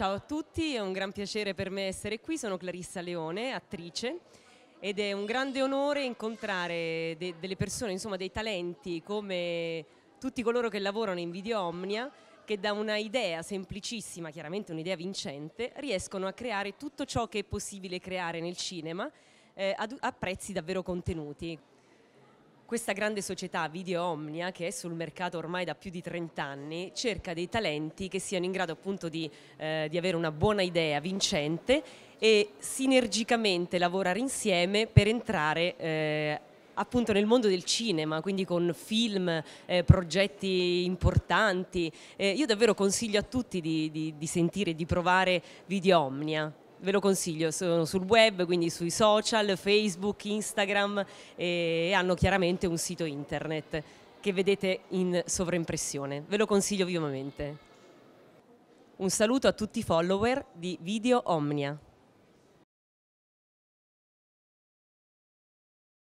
Ciao a tutti, è un gran piacere per me essere qui, sono Clarissa Leone, attrice ed è un grande onore incontrare de delle persone, insomma dei talenti come tutti coloro che lavorano in Video Omnia che da una idea semplicissima, chiaramente un'idea vincente, riescono a creare tutto ciò che è possibile creare nel cinema eh, a prezzi davvero contenuti questa grande società Video Omnia, che è sul mercato ormai da più di 30 anni, cerca dei talenti che siano in grado appunto di, eh, di avere una buona idea vincente e sinergicamente lavorare insieme per entrare eh, appunto nel mondo del cinema, quindi con film, eh, progetti importanti. Eh, io davvero consiglio a tutti di, di, di sentire e di provare Video Omnia ve lo consiglio, sono sul web, quindi sui social, Facebook, Instagram e eh, hanno chiaramente un sito internet che vedete in sovraimpressione. Ve lo consiglio vivamente. Un saluto a tutti i follower di Video Omnia.